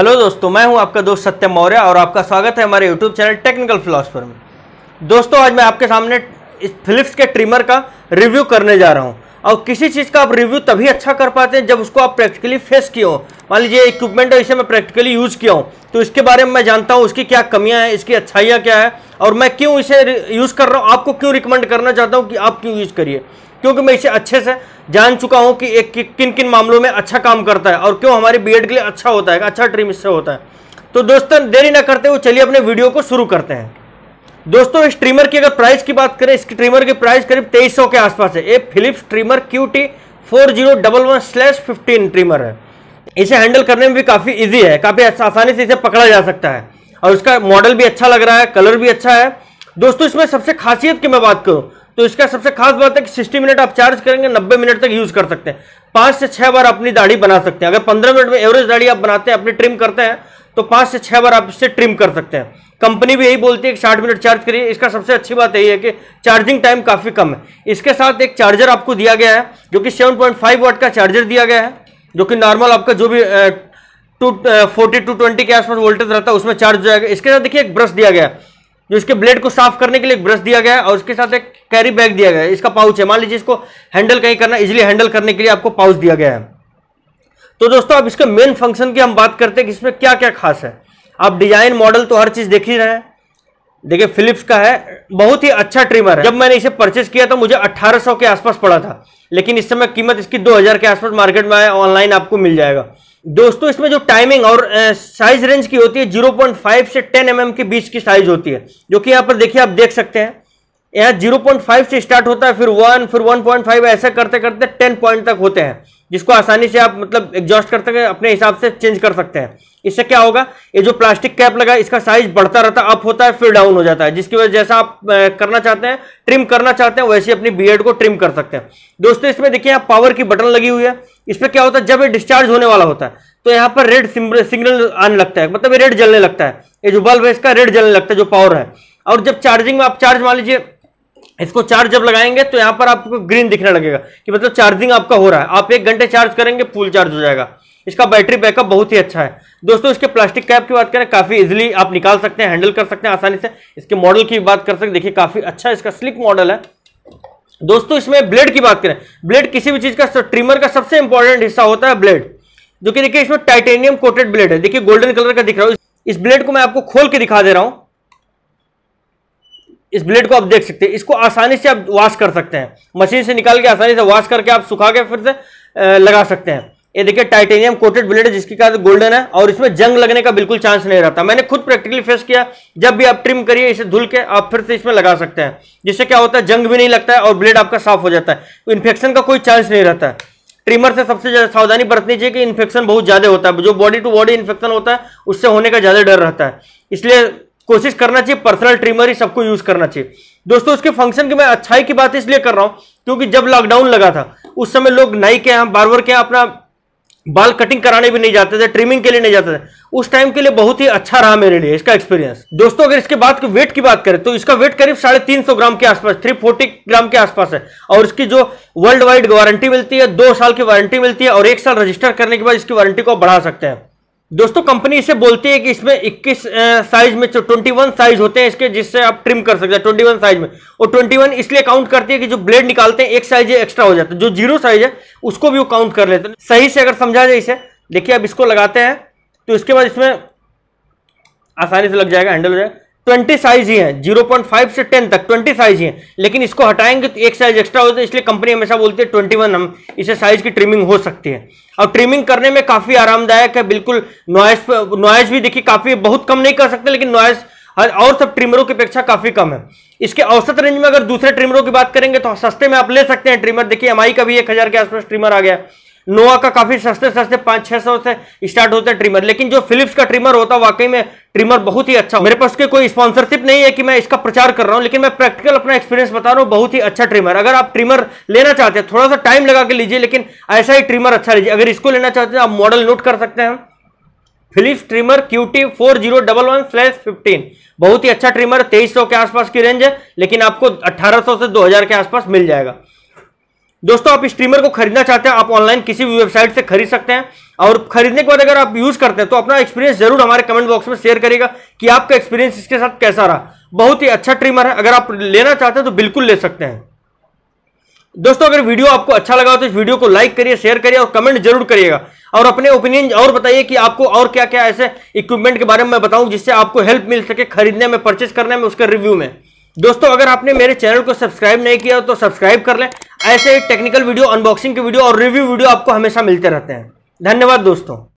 hello दोस्तों मैं हूं आपका दोस्त सत्य मौर्य और आपका स्वागत है हमारे यूट्यूब चैनल टेक्निकल फिलोसफर में दोस्तों आज मैं आपके सामने इस फिलिप्स के ट्रिमर का रिव्यू करने जा रहा हूं और किसी चीज़ का आप रिव्यू तभी अच्छा कर पाते हैं जब उसको आप प्रैक्टिकली फेस किए हो मान लीजिए इक्विपमेंट है इसे मैं प्रैक्टिकली यूज़ किया हूँ तो इसके बारे में मैं जानता हूँ उसकी क्या कमियाँ हैं इसकी अच्छाइयाँ क्या है और मैं क्यों इसे यूज़ कर रहा हूँ आपको क्यों रिकमेंड करना चाहता हूँ कि आप क्यों यूज़ करिए क्योंकि मैं इसे अच्छे से जान चुका हूं कि एक कि, किन किन मामलों में अच्छा काम करता है और क्यों हमारे बी के लिए अच्छा होता है अच्छा ट्रिम इससे होता है तो दोस्तों देरी ना करते हुए चलिए अपने वीडियो को शुरू करते हैं दोस्तों इस ट्रिमर की अगर प्राइस की बात करें इसकी ट्रिमर की प्राइस करीब तेईस के आसपास है ये Philips trimmer Q T four trimmer है इसे हैंडल करने में भी काफ़ी इजी है काफ़ी आसानी से इसे पकड़ा जा सकता है और इसका मॉडल भी अच्छा लग रहा है कलर भी अच्छा है दोस्तों इसमें सबसे खासियत की मैं बात करूं तो इसका सबसे खास बात है कि सिक्सटी मिनट आप चार्ज करेंगे नब्बे मिनट तक यूज कर सकते हैं पांच से छह बार अपनी दाढ़ी बना सकते हैं अगर पंद्रह मिनट में एवरेज दाढ़ी आप बनाते हैं अपनी ट्रिम करते हैं तो पांच से छह बार आप इससे ट्रिम कर सकते हैं कंपनी भी यही बोलती है कि साठ मिनट चार्ज करिए इसका सबसे अच्छी बात यही है कि चार्जिंग टाइम काफ़ी कम है इसके साथ एक चार्जर आपको दिया गया है जो कि सेवन वाट का चार्जर दिया गया है जो कि नॉर्मल आपका जो भी टू फोर्टी टू ट्वेंटी के आसपास वोल्टेज रहता है उसमें चार्ज हो जाएगा इसके साथ देखिए एक ब्रश दिया गया है जो इसके ब्लेड को साफ करने के लिए एक ब्रश दिया गया है और उसके साथ एक कैरी बैग दिया गया है इसका पाउच है मान लीजिए इसको हैंडल कहीं करना इजिली हैंडल करने के लिए आपको पाउच दिया गया है तो दोस्तों अब इसके मेन फंक्शन की हम बात करते हैं कि इसमें क्या क्या खास है आप डिजाइन मॉडल तो हर चीज़ देख ही रहे हैं देखिए फिलिप्स का है बहुत ही अच्छा ट्रिमर है जब मैंने इसे परचेस किया तो मुझे 1800 के आसपास पड़ा था लेकिन इस समय कीमत इसकी 2000 के आसपास मार्केट में आया ऑनलाइन आपको मिल जाएगा दोस्तों इसमें जो टाइमिंग और साइज रेंज की होती है 0.5 से 10 एम mm के बीच की साइज होती है जो कि यहाँ पर देखिए आप देख सकते हैं यहाँ 0.5 से स्टार्ट होता है फिर वन फिर 1.5 ऐसा करते करते 10 पॉइंट तक होते हैं जिसको आसानी से आप मतलब एग्जॉस्ट करते हैं अपने हिसाब से चेंज कर सकते हैं इससे क्या होगा ये जो प्लास्टिक कैप लगा इसका साइज बढ़ता रहता अप होता है फिर डाउन हो जाता है जिसकी वजह जैसा आप करना चाहते हैं ट्रिम करना चाहते हैं वैसे अपनी बी को ट्रिम कर सकते हैं दोस्तों इसमें देखिए यहाँ पावर की बटन लगी हुई है इस पर क्या होता है जब ये डिस्चार्ज होने वाला होता है तो यहाँ पर रेड सिग्नल आने लगता है मतलब रेड जलने लगता है ये जो बल्ब है इसका रेड जलने लगता है जो पावर है और जब चार्जिंग में आप चार्ज मान लीजिए इसको चार्ज जब लगाएंगे तो यहाँ पर आपको ग्रीन दिखने लगेगा कि मतलब चार्जिंग आपका हो रहा है आप एक घंटे चार्ज करेंगे फुल चार्ज हो जाएगा इसका बैटरी बैकअप बहुत ही अच्छा है दोस्तों इसके प्लास्टिक कैप की बात करें काफ़ी इजिली आप निकाल सकते हैं हैंडल कर सकते हैं आसानी से इसके मॉडल की बात कर सकते देखिए काफ़ी अच्छा इसका स्लिक मॉडल है दोस्तों इसमें ब्लेड की बात करें ब्लेड किसी भी चीज़ का ट्रिमर का सबसे इंपॉर्टेंट हिस्सा होता है ब्लेड जो कि देखिए इसमें टाइटेनियम कोटेड ब्लेड है देखिए गोल्डन कलर का दिख रहा हूँ इस ब्लेड को मैं आपको खोल के दिखा दे रहा हूँ इस ब्लेड को आप देख सकते हैं इसको आसानी से आप वॉश कर सकते हैं मशीन से निकाल के आसानी से वॉश करके आप सुखा के फिर से लगा सकते हैं ये देखिए टाइटेनियम कोटेड ब्लेड है जिसकी कारण गोल्डन है और इसमें जंग लगने का बिल्कुल चांस नहीं रहता मैंने खुद प्रैक्टिकली फेस किया जब भी आप ट्रिम करिए इसे धुल के आप फिर से इसमें लगा सकते हैं जिससे क्या होता है जंग भी नहीं लगता है और ब्लेड आपका साफ हो जाता है इन्फेक्शन का कोई चांस नहीं रहता है ट्रिमर से सबसे ज्यादा सावधानी बरतनी चाहिए कि इन्फेक्शन बहुत ज्यादा होता है जो बॉडी टू बॉडी इन्फेक्शन होता है उससे होने का ज्यादा डर रहता है इसलिए कोशिश करना चाहिए पर्सनल ट्रिमर ही सबको यूज करना चाहिए दोस्तों उसके फंक्शन की मैं अच्छाई की बात इसलिए कर रहा हूं क्योंकि जब लॉकडाउन लगा था उस समय लोग नाई के यहाँ बार के अपना बाल कटिंग कराने भी नहीं जाते थे ट्रिमिंग के लिए नहीं जाते थे उस टाइम के लिए बहुत ही अच्छा रहा मेरे लिए इसका एक्सपीरियंस दोस्तों अगर इसके बाद वेट की बात करें तो इसका वेट करीब साढ़े तीन सौ ग्राम के आसपास थ्री फोर्टी ग्राम के आसपास है और इसकी जो वर्ल्ड वाइड वारंटी मिलती है दो साल की वारंटी मिलती है और एक साल रजिस्टर करने के बाद इसकी वारंटी को बढ़ा सकते हैं दोस्तों कंपनी इसे बोलती है कि इसमें 21 साइज में ट्वेंटी वन साइज होते हैं इसके जिससे आप ट्रिम कर सकते हैं ट्वेंटी वन साइज में और ट्वेंटी वन इसलिए काउंट करती है कि जो ब्लेड निकालते हैं एक साइज एक्स्ट्रा हो जाता है जो जीरो साइज है उसको भी वो काउंट कर लेते हैं सही से अगर समझा जाए इसे देखिए अब इसको लगाते हैं तो इसके बाद इसमें आसानी से लग जाएगा हैंडल हो जाएगा 20 साइज ही है 0.5 से 10 तक 20 साइज ही है लेकिन इसको हटाएंगे तो एक साइज एक्स्ट्रा होता है इसलिए कंपनी हमेशा बोलती है 21 हम इसे साइज की ट्रिमिंग हो सकती है और ट्रिमिंग करने में काफी आरामदायक है बिल्कुल नॉइस नॉइस भी देखिए काफी बहुत कम नहीं कर सकते लेकिन नॉइस और सब ट्रिमरों की अपेक्षा काफी कम है इसके औसत रेंज में अगर दूसरे ट्रिमरों की बात करेंगे तो सस्ते में आप ले सकते हैं ट्रिमर देखिए एम का भी एक के आसपास ट्रिमर आ गया नोआ का काफी सस्ते सस्ते पांच छह सौ से स्टार्ट होते है ट्रिमर लेकिन जो फिलिप्स का ट्रिमर होता है वाकई में ट्रिमर बहुत ही अच्छा मेरे पास के कोई स्पॉन्सरशिप नहीं है कि मैं इसका प्रचार कर रहा हूं लेकिन मैं प्रैक्टिकल अपना एक्सपीरियंस बता रहा हूं बहुत ही अच्छा ट्रिमर अगर आप ट्रिमर लेना चाहते हैं थोड़ा सा टाइम लगा के लीजिए लेकिन ऐसा ही ट्रिमर अच्छा लीजिए अगर इसको लेना चाहते हैं आप मॉडल नोट कर सकते हैं Philips trimmer QT four zero double one slash fifteen बहुत ही अच्छा ट्रिमर तेईस सौ के आसपास की रेंज है लेकिन आपको अट्ठारह सौ से दो हजार के आसपास मिल जाएगा दोस्तों आप स्ट्रीमर को खरीदना चाहते हैं आप ऑनलाइन किसी भी वेबसाइट से खरीद सकते हैं और खरीदने के बाद अगर आप यूज करते हैं तो अपना एक्सपीरियंस जरूर हमारे कमेंट बॉक्स में शेयर करेगा कि आपका एक्सपीरियंस इसके साथ कैसा रहा बहुत ही अच्छा ट्रिमर है अगर आप लेना चाहते हैं तो बिल्कुल ले सकते हैं दोस्तों अगर वीडियो आपको अच्छा लगा तो इस वीडियो को लाइक करिए शेयर करिए और कमेंट जरूर करिएगा और अपने ओपिनियन और बताइए कि आपको और क्या क्या ऐसे इक्विपमेंट के बारे में बताऊं जिससे आपको हेल्प मिल सके खरीदने में परचेस करने में उसके रिव्यू में दोस्तों अगर आपने मेरे चैनल को सब्सक्राइब नहीं किया तो सब्सक्राइब कर लें ऐसे टेक्निकल वीडियो अनबॉक्सिंग के वीडियो और रिव्यू वीडियो आपको हमेशा मिलते रहते हैं धन्यवाद दोस्तों